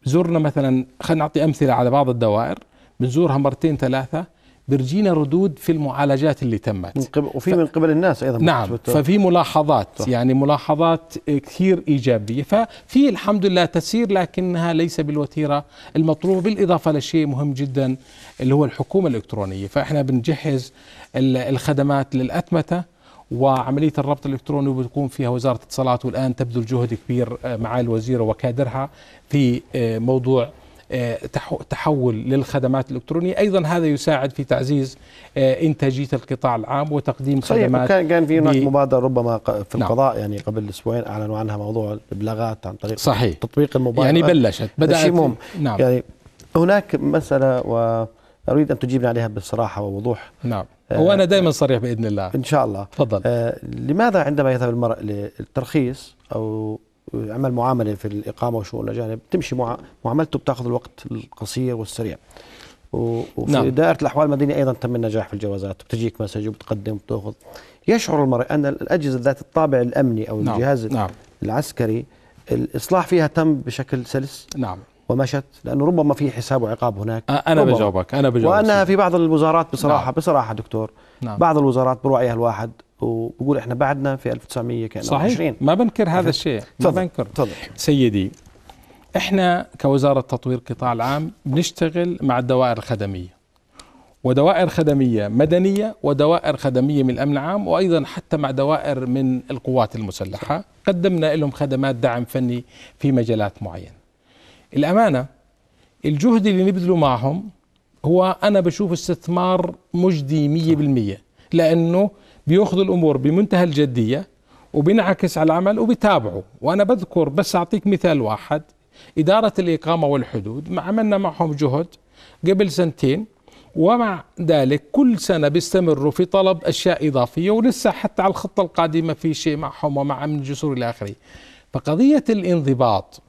S2: زرنا مثلا خلينا نعطي أمثلة على بعض الدوائر بنزورها مرتين ثلاثة برجينا ردود في المعالجات اللي تمت من قبل وفي ف... من
S1: قبل الناس ايضا نعم ففي
S2: ملاحظات صح. يعني ملاحظات كثير ايجابيه ففي الحمد لله تسير لكنها ليس بالوتيره المطلوبه بالاضافه لشيء مهم جدا اللي هو الحكومه الالكترونيه فاحنا بنجهز الخدمات للاتمته وعملية الربط الإلكتروني بتقوم فيها وزارة الاتصالات والآن تبذل جهد كبير آه، مع الوزيرة وكادرها في آه، موضوع آه، تحول للخدمات الإلكترونية أيضا هذا يساعد في تعزيز آه، إنتاجية القطاع العام وتقديم صحيح خدمات كان كان في هناك
S1: مبادرة ربما في نعم. القضاء نعم. يعني قبل أسبوعين أعلنوا عنها موضوع الإبلاغات عن طريق صحيح. تطبيق الموبايل يعني بلشت بدأت نعم. يعني هناك مسألة و أريد أن تجيبنا عليها بصراحة ووضوح نعم آه، وأنا دائما صريح بإذن الله إن شاء الله تفضل آه لماذا عندما يذهب المرء للترخيص أو عمل معامله في الاقامه وشؤون الاجانب بتمشي مع... معاملته بتاخذ الوقت القصير والسريع وفي نعم. دائره الاحوال المدنيه ايضا تم النجاح في الجوازات بتجيك مسج وبتقدم وبتاخذ يشعر المرء ان الاجهزه ذات الطابع الامني او نعم. الجهاز نعم. العسكري الاصلاح فيها تم بشكل سلس نعم ومشت لانه ربما في حساب وعقاب هناك انا ربما. بجاوبك انا بجاوبك وانها في بعض الوزارات بصراحه نعم. بصراحه دكتور نعم. بعض الوزارات بروح عليها الواحد وبقول احنا بعدنا في 1900 كان صحيح 20. ما بنكر هذا الشيء ما بنكر طبعا. سيدي احنا كوزاره
S2: تطوير قطاع العام بنشتغل مع الدوائر الخدميه ودوائر خدميه مدنيه ودوائر خدميه من الامن العام وايضا حتى مع دوائر من القوات المسلحه قدمنا لهم خدمات دعم فني في مجالات معينه الامانه الجهد اللي نبذله معهم هو انا بشوف استثمار مجدي 100% لانه بياخذ الامور بمنتهى الجديه وبينعكس على العمل وبيتابعوا وانا بذكر بس اعطيك مثال واحد اداره الاقامه والحدود عملنا معهم جهد قبل سنتين ومع ذلك كل سنه بيستمروا في طلب اشياء اضافيه ولسه حتى على الخطه القادمه في شيء معهم ومع امن الجسور الى اخره فقضيه الانضباط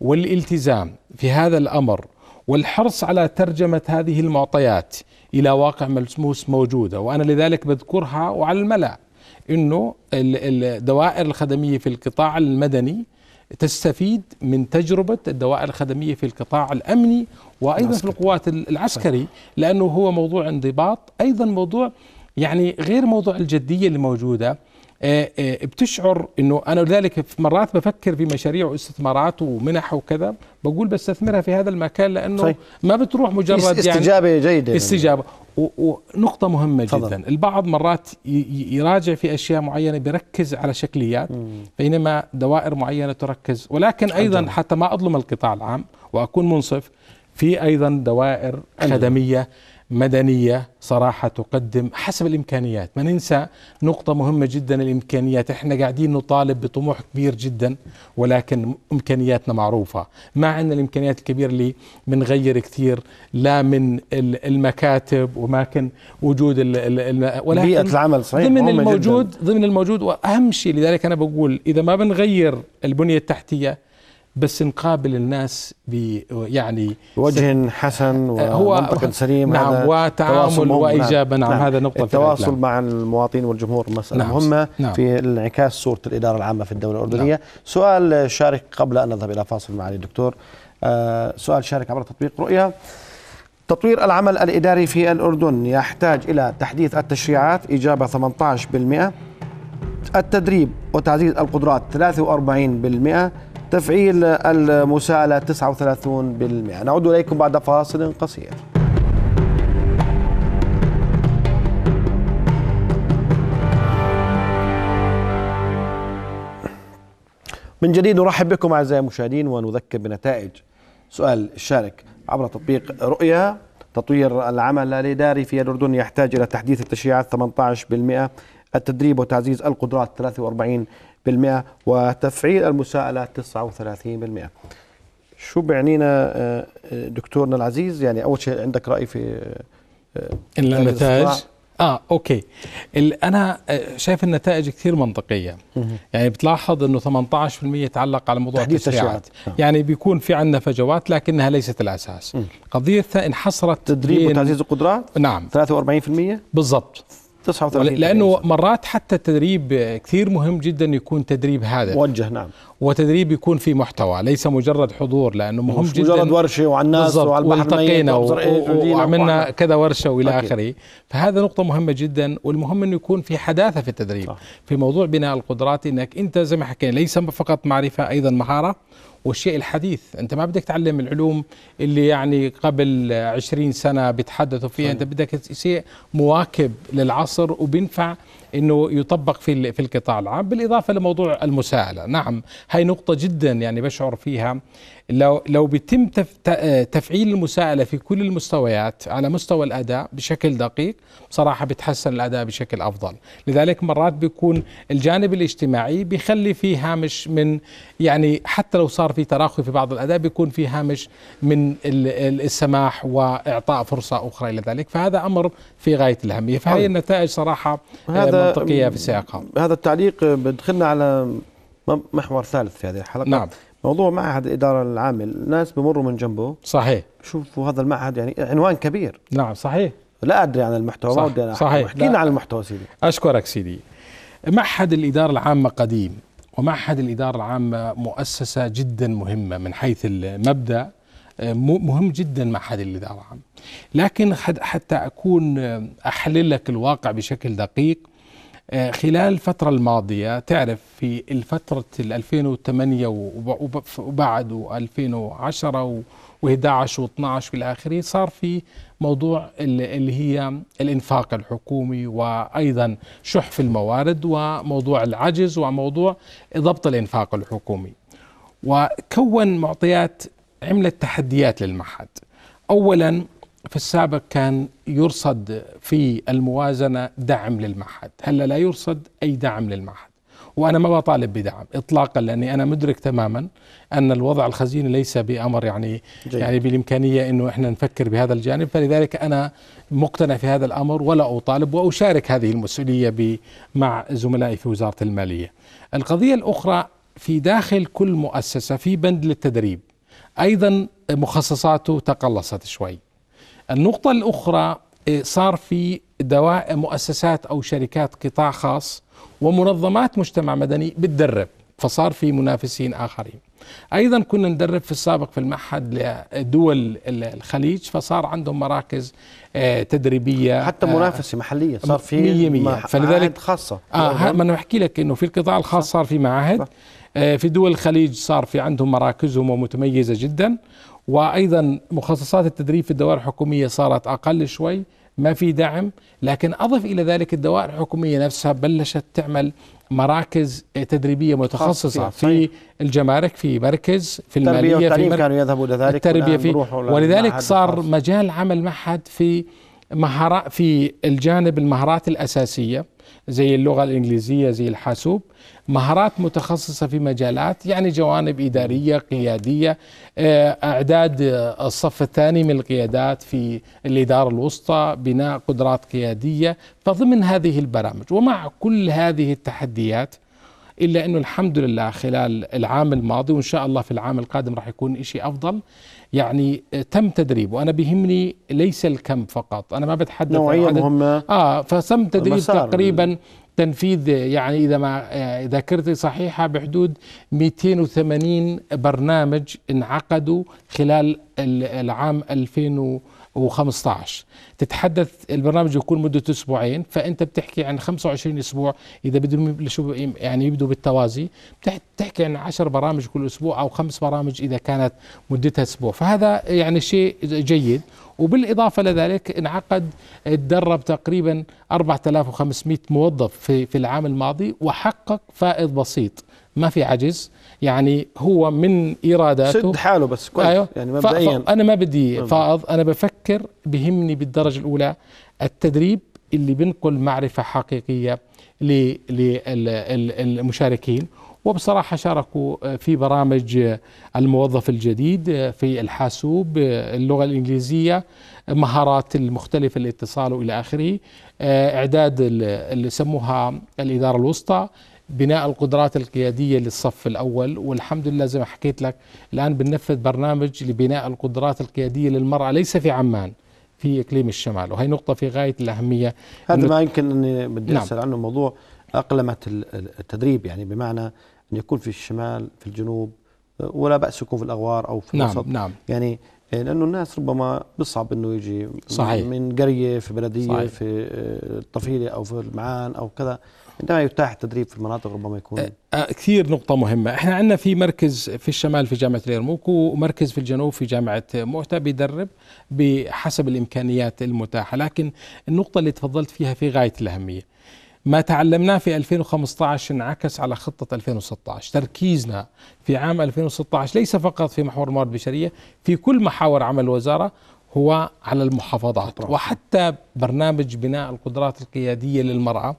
S2: والالتزام في هذا الامر والحرص على ترجمه هذه المعطيات إلى واقع ملموس موجودة وأنا لذلك بذكرها وعلى الملأ أنه الدوائر الخدمية في القطاع المدني تستفيد من تجربة الدوائر الخدمية في القطاع الأمني وأيضا في القوات العسكري لأنه هو موضوع انضباط أيضا موضوع يعني غير موضوع الجدية اللي موجودة آه، آه، بتشعر انه انا لذلك في مرات بفكر في مشاريع واستثمارات ومنح وكذا بقول بستثمرها في هذا المكان لانه صحيح. ما بتروح مجرد يعني استجابه جيده استجابه ونقطه مهمه فضل. جدا البعض مرات يراجع في اشياء معينه بيركز على شكليات بينما دوائر معينه تركز ولكن ايضا حتى ما اظلم القطاع العام واكون منصف في ايضا دوائر خدميه أيوة. مدنية صراحة تقدم حسب الإمكانيات ما ننسى نقطة مهمة جدا الإمكانيات إحنا قاعدين نطالب بطموح كبير جدا ولكن إمكانياتنا معروفة ما عندنا الإمكانيات الكبيرة اللي بنغير كثير لا من المكاتب وماكن وجود الـ الـ ولكن بيئة العمل صحيح ضمن الموجود جداً. ضمن الموجود وأهم شيء لذلك أنا بقول إذا ما بنغير البنية التحتية بس نقابل الناس ب يعني
S1: وجه حسن آه، ومنطق سليم نعم هذا وتعامل واجابه نعم, نعم هذا نقطه التواصل مع المواطنين والجمهور مساله نعم مهمه نعم في انعكاس صوره الاداره العامه في الدوله الاردنيه نعم سؤال شارك قبل ان نذهب الى فاصل معالي الدكتور آه، سؤال شارك عبر تطبيق رؤيا تطوير العمل الاداري في الاردن يحتاج الى تحديث التشريعات اجابه 18% التدريب وتعزيز القدرات 43% تفعيل المساءلة 39% نعود إليكم بعد فاصل قصير من جديد نرحب بكم أعزائي المشاهدين ونذكر بنتائج سؤال الشارك عبر تطبيق رؤيا تطوير العمل الإداري في الأردن يحتاج إلى تحديث التشريعات 18% التدريب وتعزيز القدرات 43 وتفعيل المساءلة 39% شو بيعنينا آه، آه، دكتورنا العزيز يعني أول شيء عندك رأي في آه، النتائج
S2: اه اوكي انا شايف النتائج كثير منطقيه يعني بتلاحظ انه 18% تعلق على موضوع التشريعات يعني بيكون في عندنا فجوات لكنها ليست الاساس القضيه الثانيه انحصرت تدريب وتعزيز
S1: القدرات نعم 43% بالضبط 39 لانه
S2: مرات حتى التدريب كثير مهم جدا يكون تدريب هذا موجه نعم وتدريب يكون في محتوى ليس مجرد حضور لانه مهم مش جدا مجرد ورشه وعلى الناس وعلى البحرين والتقينا وعملنا كذا ورشه والى اخره فهذا نقطه مهمه جدا والمهم انه يكون في حداثه في التدريب صح. في موضوع بناء القدرات انك انت زي ما حكينا ليس فقط معرفه ايضا مهاره والشيء الحديث انت ما بدك تعلم العلوم اللي يعني قبل عشرين سنه بيتحدثوا فيها صحيح. انت بدك شيء مواكب للعصر وبينفع انه يطبق في في القطاع العام بالاضافه لموضوع المساءله نعم هاي نقطه جدا يعني بشعر فيها لو لو بيتم تفعيل المساءله في كل المستويات على مستوى الاداء بشكل دقيق بصراحه بتحسن الاداء بشكل افضل لذلك مرات بيكون الجانب الاجتماعي بيخلي في هامش من يعني حتى لو صار في تراخي في بعض الاداء بيكون في هامش من السماح واعطاء فرصه اخرى الى ذلك فهذا امر في غايه الاهميه فهي طيب. النتائج صراحه آه، هذا منطقيه في سياقها
S1: هذا التعليق بدخلنا على محور ثالث في هذه الحلقه نعم موضوع معهد الإدارة العامة الناس بمروا من جنبه صحيح شوفوا هذا المعهد يعني عنوان كبير نعم صحيح لا أدري عن المحتوى صح. ما ودي أنا صحيح حكينا عن
S2: المحتوى سيدي أشكرك سيدي معهد الإدارة العامة قديم ومعهد الإدارة العامة مؤسسة جدا مهمة من حيث المبدأ مهم جدا معهد الإدارة العامة لكن حتى أكون أحلل لك الواقع بشكل دقيق آه، خلال الفترة الماضية تعرف في الفترة 2008 وبعد و2010 و11 و12 12 والى آخره صار في موضوع اللي هي الإنفاق الحكومي وأيضا شح في الموارد وموضوع العجز وموضوع ضبط الإنفاق الحكومي وكون معطيات عملت تحديات للمعهد أولا في السابق كان يرصد في الموازنة دعم للمعهد هلا لا يرصد أي دعم للمعهد وأنا ما بطالب بدعم إطلاقا لأني أنا مدرك تماما أن الوضع الخزيني ليس بأمر يعني جيد. يعني بالإمكانية أنه إحنا نفكر بهذا الجانب فلذلك أنا مقتنع في هذا الأمر ولا أطالب وأشارك هذه المسؤولية مع زملائي في وزارة المالية القضية الأخرى في داخل كل مؤسسة في بند للتدريب أيضا مخصصاته تقلصت شوي النقطة الأخرى إيه، صار في دواء مؤسسات أو شركات قطاع خاص ومنظمات مجتمع مدني بتدرب فصار في منافسين آخرين ايضا كنا ندرب في السابق في المعهد لدول الخليج فصار عندهم مراكز إيه، تدريبيه حتى آه، منافسه محليه صار في 100 مية. فلذلك خاصه آه نعم. ما انا بحكي لك انه في القطاع الخاص صار في معاهد صح. آه، في دول الخليج صار في عندهم مراكزهم ومتميزة جدا وأيضا مخصصات التدريب في الدوائر الحكومية صارت أقل شوي ما في دعم لكن أضف إلى ذلك الدوائر الحكومية نفسها بلشت تعمل مراكز تدريبيه متخصصه في الجمارك في مركز في الماليه في مركز كانوا يذهبوا لذلك التربيه في ولذلك صار مجال عمل معهد في مهارات في الجانب المهارات الاساسيه زي اللغة الإنجليزية زي الحاسوب مهارات متخصصة في مجالات يعني جوانب إدارية قيادية آه، إعداد آه، الصف الثاني من القيادات في الإدارة الوسطى بناء قدرات قيادية فضمن هذه البرامج ومع كل هذه التحديات إلا أنه الحمد لله خلال العام الماضي وإن شاء الله في العام القادم راح يكون شيء أفضل يعني تم تدريب وانا بيهمني ليس الكم فقط انا ما بتحدث نوعيه عن مهمه اه فتم تدريب تقريبا تنفيذ يعني اذا ما آه، ذاكرتي صحيحه بحدود 280 برنامج انعقدوا خلال العام 2000 و15 تتحدث البرنامج يكون مدته اسبوعين فانت بتحكي عن 25 اسبوع اذا بدهم شو يعني يبدوا بالتوازي بتحكي عن 10 برامج كل اسبوع او خمس برامج اذا كانت مدتها اسبوع فهذا يعني شيء جيد وبالإضافة لذلك انعقد تدرب تقريبا 4500 موظف في, في العام الماضي وحقق فائض بسيط ما في عجز يعني هو من إراداته شد
S1: حاله بس كويس أيوه يعني مبدئيا أنا
S2: ما بدي فاض أنا بفكر بهمني بالدرجة الأولى التدريب اللي بنقل معرفة حقيقية للمشاركين وبصراحة شاركوا في برامج الموظف الجديد في الحاسوب اللغة الإنجليزية مهارات المختلفة الاتصال وإلى آخره إعداد اللي سموها الإدارة الوسطى بناء القدرات القياديه للصف الاول والحمد لله زي ما حكيت لك الان بننفذ برنامج لبناء القدرات القياديه للمراه ليس في عمان في اقليم الشمال وهي نقطه في غايه الاهميه هذا ما يمكن
S1: اني بدي نعم. اسال عنه موضوع اقلمه التدريب يعني بمعنى ان يكون في الشمال في الجنوب آه، ولا باس يكون في الاغوار او في نعم نعم يعني آه، لانه الناس ربما بصعب انه يجي صحيح من قريه في بلديه صحيح. في الطفيله آه، او في المعان او كذا عندما يتاح التدريب في المناطق ربما يكون أه،
S2: أه، كثير نقطة مهمة، احنا عندنا في مركز في الشمال في جامعة اليرموك ومركز في الجنوب في جامعة مؤتة بيدرب بحسب الإمكانيات المتاحة، لكن النقطة اللي تفضلت فيها في غاية الأهمية. ما تعلمناه في 2015 انعكس على خطة 2016 تركيزنا في عام 2016 ليس فقط في محور الموارد البشرية في كل محاور عمل الوزارة هو على المحافظات وحتى برنامج بناء القدرات القيادية للمرأة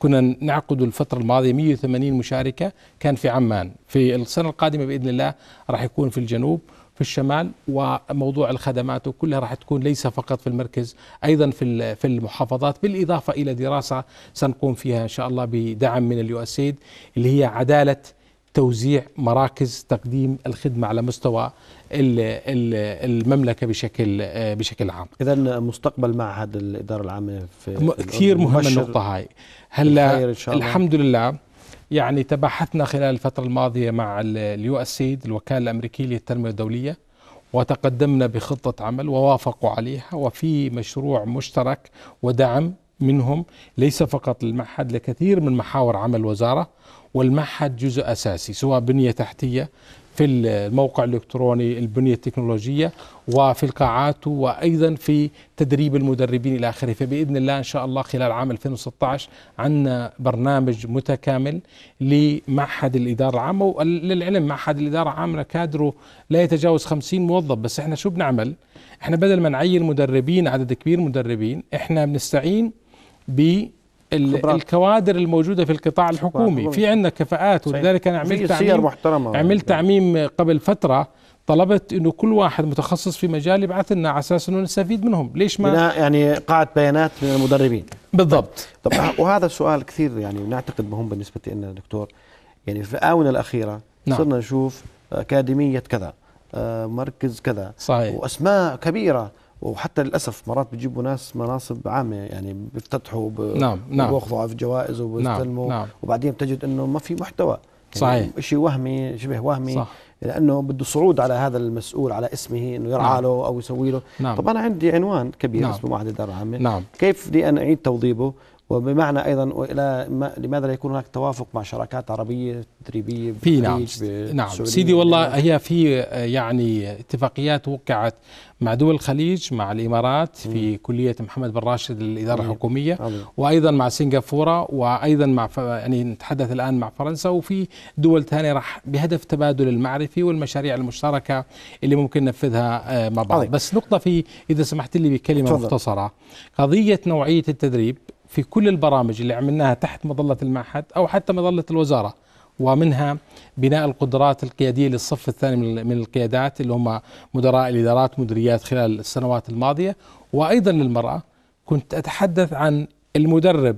S2: كنا نعقد الفترة الماضية 180 مشاركة كان في عمان في السنة القادمة بإذن الله راح يكون في الجنوب في الشمال وموضوع الخدمات وكلها راح تكون ليس فقط في المركز ايضا في في المحافظات بالاضافه الى دراسه سنقوم فيها ان شاء الله بدعم من اليو اللي هي عداله توزيع مراكز تقديم الخدمه على مستوى المملكه بشكل بشكل عام. اذا مستقبل معهد الاداره العامه في كثير مهمه النقطه هاي. هلا الحمد لله يعني تباحثنا خلال الفتره الماضيه مع اليو اس سيد الوكاله الامريكيه للتنميه الدوليه وتقدمنا بخطه عمل ووافقوا عليها وفي مشروع مشترك ودعم منهم ليس فقط للمعهد لكثير من محاور عمل الوزاره والمعهد جزء أساسي سواء بنية تحتية في الموقع الإلكتروني البنية التكنولوجية وفي القاعات وأيضا في تدريب المدربين إلى آخره فبإذن الله إن شاء الله خلال عام 2016 عندنا برنامج متكامل لمعهد الإدارة العامة وللعلم معهد الإدارة العامة كادره لا يتجاوز 50 موظف بس إحنا شو بنعمل احنا بدل ما نعين مدربين عدد كبير مدربين احنا بنستعين ب الكوادر الموجوده في القطاع الحكومي في عندنا كفاءات ولذلك انا عملت تعميم محترمة عملت نعم. تعميم قبل فتره طلبت انه كل واحد متخصص في مجال يبعث لنا على اساس انه نستفيد منهم ليش ما
S1: يعني قاعه بيانات من المدربين بالضبط طب وهذا السؤال كثير يعني نعتقد مهم بالنسبه لنا دكتور يعني في الاونه الاخيره نعم. صرنا نشوف اكاديميه كذا آه، مركز كذا صحيح. واسماء كبيره وحتى للاسف مرات بيجيبوا ناس مناصب عامه يعني بيفتتحوا ب... نعم نعم بياخذوا في جوائز نعم، وبيستلموا نعم نعم وبعدين بتجد انه ما في محتوى يعني صحيح شيء وهمي شبه وهمي صح لانه بده صعود على هذا المسؤول على اسمه انه يرعى نعم. له او يسوي له نعم. طب انا عندي عنوان كبير نعم. اسمه معهد الاداره العامه نعم. كيف بدي انا اعيد توظيبه وبمعنى ايضا والى لماذا لا يكون هناك توافق مع شراكات عربيه تدريبيه في نعم نعم سيدي
S2: والله هي في يعني اتفاقيات وقعت مع دول الخليج مع الامارات في م. كليه محمد بن راشد للاداره الحكوميه وايضا مع سنغافوره وايضا مع يعني نتحدث الان مع فرنسا وفي دول ثانيه راح بهدف تبادل المعرفي والمشاريع المشتركه اللي ممكن ننفذها آه، مع بعض عظيم. بس نقطه في اذا سمحت لي بكلمه تفضل. مختصره قضيه نوعيه التدريب في كل البرامج اللي عملناها تحت مظله المعهد او حتى مظله الوزاره ومنها بناء القدرات القياديه للصف الثاني من القيادات اللي هم مدراء الادارات مديريات خلال السنوات الماضيه وايضا للمراه كنت اتحدث عن المدرب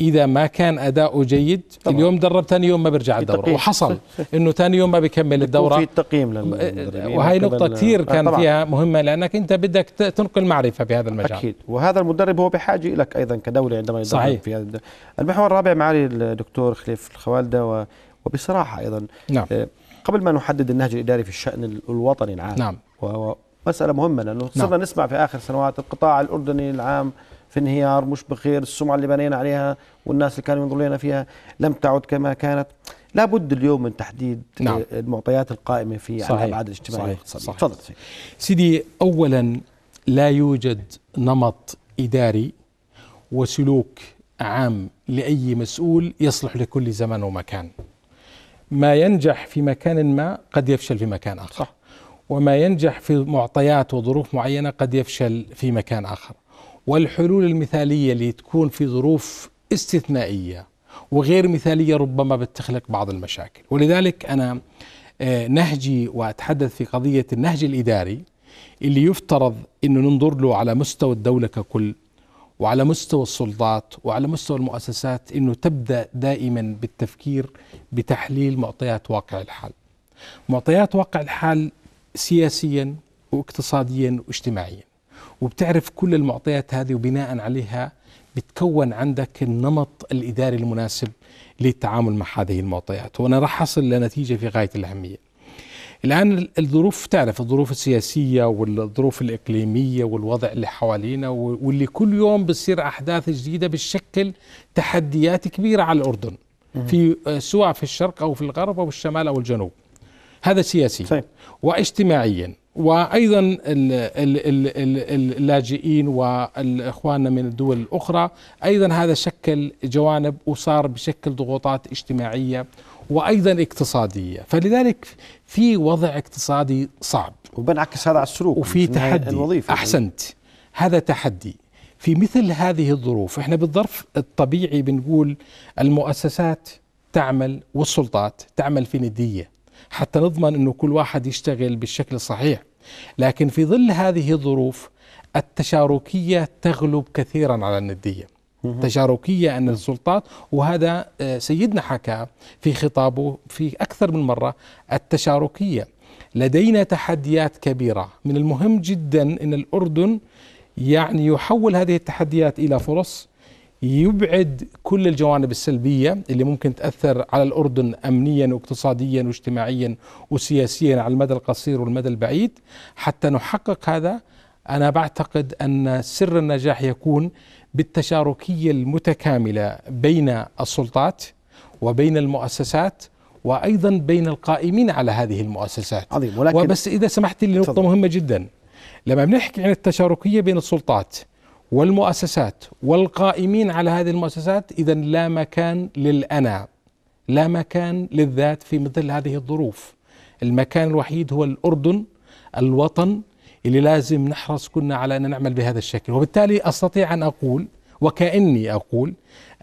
S2: اذا ما كان اداؤه جيد طبعا. اليوم درب ثاني يوم ما بيرجع الدوره وحصل انه ثاني يوم ما بيكمل الدوره في تقييم أه، أه، أه، وهي نقطه كثير كان طبعا. فيها مهمه لانك انت بدك تنقل معرفه بهذا المجال اكيد
S1: وهذا المدرب هو بحاجه لك ايضا كدوله عندما يدرب صحيح. في هذا الدولة. المحور الرابع معالي الدكتور خليف الخوالده وبصراحه ايضا نعم. قبل ما نحدد النهج الاداري في الشان الوطني العام نعم مسألة مهمة لأنه صرنا نعم. نسمع في آخر سنوات القطاع الأردني العام في انهيار مش بخير السمعة اللي بنينا عليها والناس اللي كانوا ينظروا لنا فيها لم تعد كما كانت لابد اليوم من تحديد نعم. المعطيات القائمة في صحيح. على الأبعاد الاجتماعية صحيح. صحيح. تفضل سيدي
S2: أولا لا يوجد نمط إداري وسلوك عام لأي مسؤول يصلح لكل زمان ومكان ما ينجح في مكان ما قد يفشل في مكان آخر صح. وما ينجح في معطيات وظروف معينة قد يفشل في مكان آخر والحلول المثالية اللي تكون في ظروف استثنائية وغير مثالية ربما بتخلق بعض المشاكل ولذلك أنا آه، نهجي وأتحدث في قضية النهج الإداري اللي يفترض أنه ننظر له على مستوى الدولة ككل وعلى مستوى السلطات وعلى مستوى المؤسسات انه تبدا دائما بالتفكير بتحليل معطيات واقع الحال. معطيات واقع الحال سياسيا واقتصاديا واجتماعيا. وبتعرف كل المعطيات هذه وبناء عليها بتكون عندك النمط الإداري المناسب للتعامل مع هذه المعطيات وأنا راح أصل لنتيجة في غاية الأهمية الآن الظروف تعرف الظروف السياسية والظروف الإقليمية والوضع اللي حوالينا واللي كل يوم بتصير أحداث جديدة بتشكل تحديات كبيرة على الأردن في آه، سواء في الشرق أو في الغرب أو الشمال أو الجنوب هذا سياسي واجتماعيا وايضا اللاجئين واخواننا من الدول الاخرى ايضا هذا شكل جوانب وصار بشكل ضغوطات اجتماعيه وايضا اقتصاديه فلذلك في وضع اقتصادي صعب وبنعكس هذا على السلوك وفي تحدي الوظيفة احسنت هذا تحدي في مثل هذه الظروف احنا بالظرف الطبيعي بنقول المؤسسات تعمل والسلطات تعمل في نديه حتى نضمن انه كل واحد يشتغل بالشكل الصحيح لكن في ظل هذه الظروف التشاركيه تغلب كثيرا على النديه تشاركيه ان السلطات وهذا آه، سيدنا حكى في خطابه في اكثر من مره التشاركيه لدينا تحديات كبيره من المهم جدا ان الاردن يعني يحول هذه التحديات الى فرص يبعد كل الجوانب السلبية اللي ممكن تأثر على الأردن أمنيا واقتصاديا واجتماعيا وسياسيا على المدى القصير والمدى البعيد حتى نحقق هذا أنا بعتقد أن سر النجاح يكون بالتشاركية المتكاملة بين السلطات وبين المؤسسات وأيضا بين القائمين على هذه المؤسسات عظيم ولكن وبس إذا سمحت لي نقطة مهمة جدا لما بنحكي عن التشاركية بين السلطات والمؤسسات والقائمين على هذه المؤسسات اذا لا مكان للانا لا مكان للذات في مثل هذه الظروف المكان الوحيد هو الاردن الوطن اللي لازم نحرص كنا على ان نعمل بهذا الشكل وبالتالي استطيع ان اقول وكاني اقول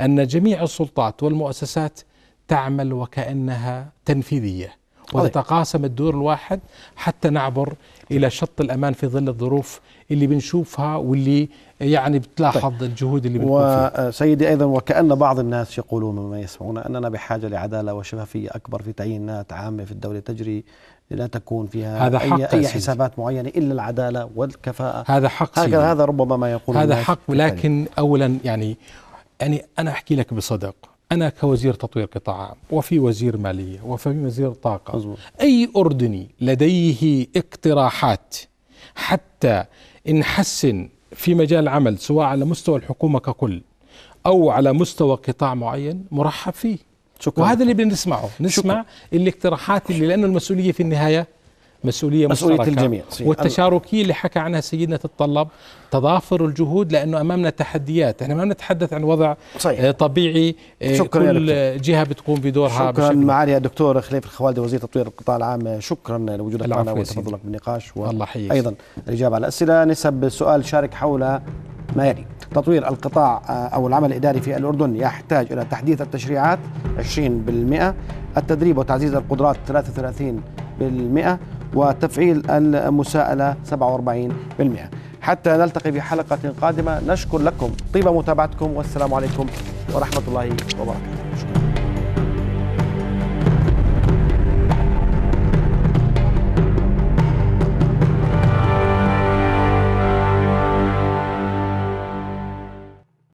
S2: ان جميع السلطات والمؤسسات تعمل وكانها تنفيذيه طيب. وتتقاسم الدور الواحد حتى نعبر الى شط الامان في ظل الظروف اللي بنشوفها واللي يعني بتلاحظ طيب. الجهود اللي بنقوم فيها
S1: وسيدي أيضا وكأن بعض الناس يقولون مما يسمعون أننا بحاجة لعدالة وشفافية أكبر في تعيينات عامة في الدولة تجري لا تكون فيها هذا حق أي, أي حسابات معينة إلا العدالة والكفاءة هذا حق هكذا هذا ربما ما يقول هذا حق لكن أولا يعني
S2: يعني أنا أحكي لك بصدق أنا كوزير تطوير قطاع عام وفي وزير مالية وفي وزير طاقة مزبوط. أي أردني لديه اقتراحات حتى نحسن في مجال العمل سواء على مستوى الحكومة ككل أو على مستوى قطاع معين مرحب فيه شكرا. وهذا اللي بنسمعه نسمع شكرا. الاقتراحات اللي لأنه المسؤولية في النهاية مسؤوليه مسؤوليه مشتركة. الجميع والتشاركيه اللي حكى عنها سيدنا تتطلب تضافر الجهود لانه امامنا تحديات احنا ما نتحدث عن وضع
S1: صحيح. آه، طبيعي آه، شكرا كل
S2: جهه بتقوم بدورها شكرا معالي
S1: الدكتور خليفه الخوالدي وزير تطوير القطاع العام شكرا لوجودك معنا وتفضلك بالنقاش و... الله حيث. ايضا الاجابه على الاسئله نسب سؤال شارك حول ما يلي تطوير القطاع آه، أو العمل الإداري في الأردن يحتاج إلى تحديث التشريعات 20% التدريب وتعزيز القدرات 33% وتفعيل المساءلة 47% حتى نلتقي في حلقة قادمة نشكر لكم طيب متابعتكم والسلام عليكم ورحمة الله وبركاته شكرا.